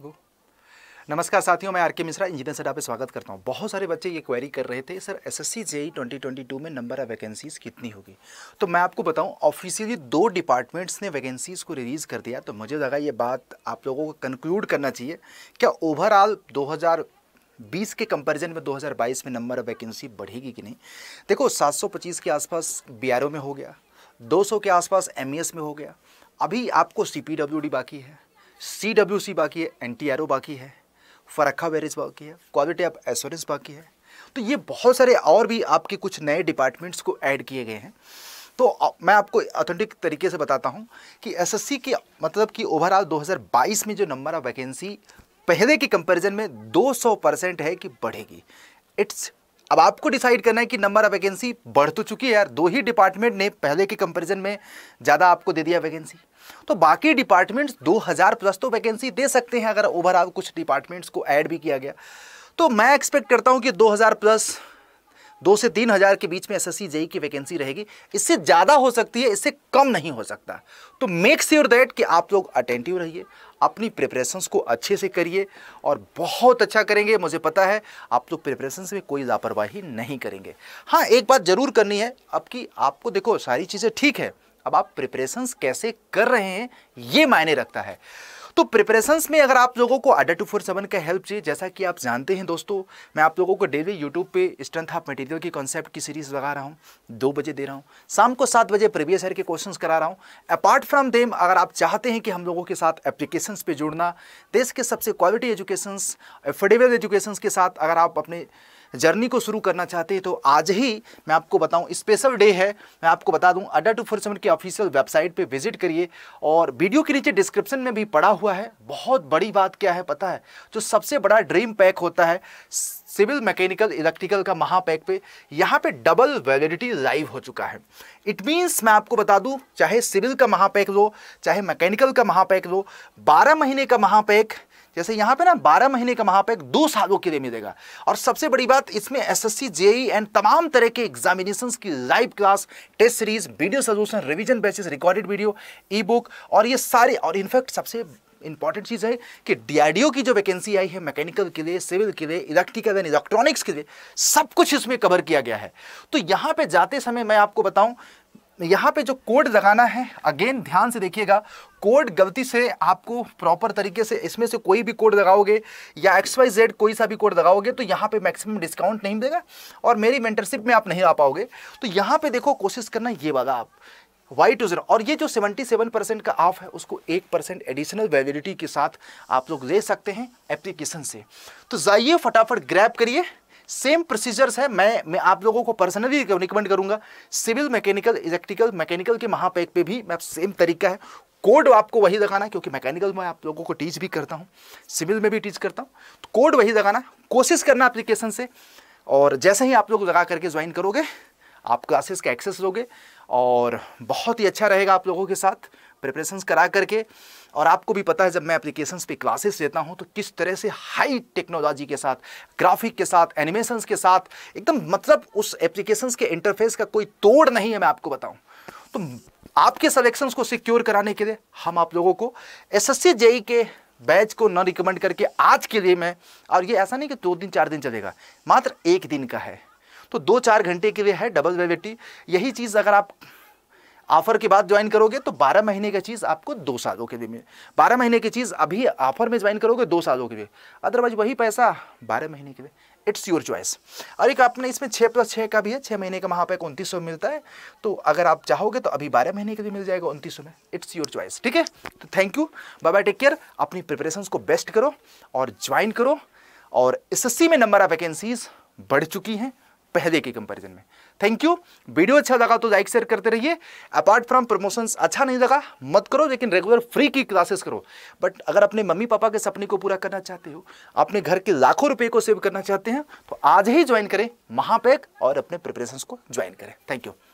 गो नमस्कार साथियों मैं आर के मिश्रा इंजीनियर सर पे स्वागत करता हूँ बहुत सारे बच्चे ये क्वेरी कर रहे थे sir S S C J twenty में नंबर ऑफ वैकेंसीज़ कितनी होगी तो मैं आपको बताऊँ ऑफिशियली दो डिपार्टमेंट्स ने वैकेंसीज़ को रिलीज़ कर दिया तो मुझे लगा ये बात आप लोगों को कंक्लूड करना चाहिए क्या ओवरऑल दो बीस के कंपैरिजन में 2022 में नंबर ऑफ वैकेंसी बढ़ेगी कि नहीं देखो 725 के आसपास ओ में हो गया 200 के आसपास एस e में हो गया अभी आपको डी बाकी है सी डब्ल्यू सी बाकी है एन टी आर ओ बाकी है फरक्खा वेरिज बाकी है क्वालिटी ऑफ एश्योरेंस बाकी है तो ये बहुत सारे और भी आपके कुछ नए डिपार्टमेंट्स को ऐड किए गए हैं तो मैं आपको ऑथेंटिक तरीके से बताता हूँ कि एसएससी के मतलब कि ओवरऑल 2022 में जो नंबर ऑफ वैकेंसी पहले के कंपैरिजन में 200 परसेंट है कि बढ़ेगी इट्स अब आपको डिसाइड करना है कि नंबर ऑफ वैकेंसी बढ़ तो चुकी है यार दो ही डिपार्टमेंट ने पहले के कंपैरिजन में ज़्यादा आपको दे दिया वैकेंसी तो बाकी डिपार्टमेंट्स 2000 प्लस तो वैकेंसी दे सकते हैं अगर ओवरऑल कुछ डिपार्टमेंट्स को ऐड भी किया गया तो मैं एक्सपेक्ट करता हूँ कि 2000 प्लस दो से तीन हज़ार के बीच में एस एस e e की वैकेंसी रहेगी इससे ज़्यादा हो सकती है इससे कम नहीं हो सकता तो मेक श्योर दैट कि आप लोग अटेंटिव रहिए अपनी प्रिपरेशंस को अच्छे से करिए और बहुत अच्छा करेंगे मुझे पता है आप तो प्रिपरेशंस में कोई लापरवाही नहीं करेंगे हाँ एक बात ज़रूर करनी है अब कि आपको देखो सारी चीज़ें ठीक है अब आप प्रिपरेशंस कैसे कर रहे हैं ये मायने रखता है तो प्रिपरेशन में अगर आप लोगों को अड्डा टू फोर सेवन का हेल्प चाहिए जैसा कि आप जानते हैं दोस्तों मैं आप लोगों को डेली यूट्यूब पे स्ट्रेंथ ऑफ मटेरियल की कॉन्सेप्ट की सीरीज लगा रहा हूँ दो बजे दे रहा हूँ शाम को सात बजे प्रीवियस ईयर के क्वेश्चन करा रहा हूँ अपार्ट फ्रॉम देम अगर आप चाहते हैं कि हम लोगों के साथ एप्लीकेशन पर जुड़ना देश के सबसे क्वालिटी एजुकेशन एफोर्डेबल एजुकेशन के साथ अगर आप अपने जर्नी को शुरू करना चाहते हैं तो आज ही मैं आपको बताऊं स्पेशल डे है मैं आपको बता दूं अड्डा टू फोर सेवन की ऑफिशियल वेबसाइट पे विजिट करिए और वीडियो के नीचे डिस्क्रिप्शन में भी पड़ा हुआ है बहुत बड़ी बात क्या है पता है जो सबसे बड़ा ड्रीम पैक होता है सिविल मैकेनिकल इलेक्ट्रिकल का महापैक पे यहाँ पे डबल वैलिडिटी लाइव हो चुका है इट मीन्स मैं आपको बता दूँ चाहे सिविल का महापैक लो चाहे मैकेनिकल का महापैक लो बारह महीने का महापैक जैसे यहाँ पे ना बारह महीने का पर दो सालों के लिए मिलेगा और सबसे बड़ी बात इसमें एस एस जेई एंड तमाम तरह के एग्जामिनेशन की live class test series video solution revision basis recorded video e book और ये सारे और इनफैक्ट सबसे इंपॉर्टेंट चीज़ है कि डीआरडीओ की जो वैकेंसी आई है मैकेनिकल के लिए सिविल के लिए इलेक्ट्रिकल एंड इलेक्ट्रॉनिक्स के लिए सब कुछ इसमें कवर किया गया है तो यहां पे जाते समय मैं आपको बताऊं यहाँ पे जो कोड लगाना है अगेन ध्यान से देखिएगा कोड गलती से आपको प्रॉपर तरीके से इसमें से कोई भी कोड लगाओगे या एक्स वाई जेड कोई सा भी कोड लगाओगे तो यहाँ पे मैक्सिमम डिस्काउंट नहीं देगा और मेरी मेंटरशिप में आप नहीं आ पाओगे तो यहाँ पे देखो कोशिश करना ये वाला आप वाई टू जीरो और ये जो 77 परसेंट का ऑफ है उसको एक परसेंट एडिशनल वैलिडिटी के साथ आप लोग ले सकते हैं एप्लीकेशन से तो जाइए फटाफट ग्रैब करिए सेम प्रोसीजर्स है मैं मैं आप लोगों को पर्सनली रिकमेंड करूंगा सिविल मैकेनिकल इलेक्ट्रिकल मैकेनिकल के महापैक पे भी मैं सेम तरीका है कोड आपको वही लगाना क्योंकि मैकेनिकल में आप लोगों को टीच भी करता हूँ सिविल में भी टीच करता हूँ तो कोड वही लगाना कोशिश करना अप्लीकेशन से और जैसे ही आप लोग लगा करके ज्वाइन करोगे आप क्लासेस का एक्सेस लोगे और बहुत ही अच्छा रहेगा आप लोगों के साथ प्रिपरेशन करा करके और आपको भी पता है जब मैं एप्लीकेशंस पे क्लासेस लेता हूँ तो किस तरह से हाई टेक्नोलॉजी के साथ ग्राफिक के साथ एनिमेशंस के साथ एकदम मतलब उस एप्लीकेशंस के इंटरफेस का कोई तोड़ नहीं है मैं आपको बताऊँ तो आपके सलेक्शंस को सिक्योर कराने के लिए हम आप लोगों को एस एस e के बैच को न रिकमेंड करके आज के लिए मैं और ये ऐसा नहीं कि दो दिन चार दिन चलेगा मात्र एक दिन का है तो दो चार घंटे के लिए है डबल वेलिडिटी यही चीज़ अगर आप ऑफर के बाद ज्वाइन करोगे तो 12 महीने की चीज़ आपको दो सालों के लिए मिले बारह महीने की चीज़ अभी ऑफर में ज्वाइन करोगे दो सालों के लिए अदरवाइज वही पैसा बारह महीने के लिए इट्स योर चॉइस और एक आपने इसमें छः प्लस छः का भी है छः महीने का वहाँ एक उनतीस सौ मिलता है तो अगर आप चाहोगे तो अभी बारह महीने के लिए मिल जाएगा उनतीस सौ में इट्स योर चॉइस ठीक है तो thank you bye bye take care अपनी प्रिपरेशन को बेस्ट करो और ज्वाइन करो और सी में नंबर ऑफ वैकेंसीज बढ़ चुकी हैं पहले के कंपैरिजन में थैंक यू वीडियो अच्छा लगा तो लाइक शेयर करते रहिए अपार्ट फ्रॉम प्रमोशंस अच्छा नहीं लगा मत करो लेकिन रेगुलर फ्री की क्लासेस करो बट अगर अपने मम्मी पापा के सपने को पूरा करना चाहते हो अपने घर के लाखों रुपए को सेव करना चाहते हैं तो आज ही ज्वाइन करें महापैक और अपने प्रिपरेशन को ज्वाइन करें थैंक यू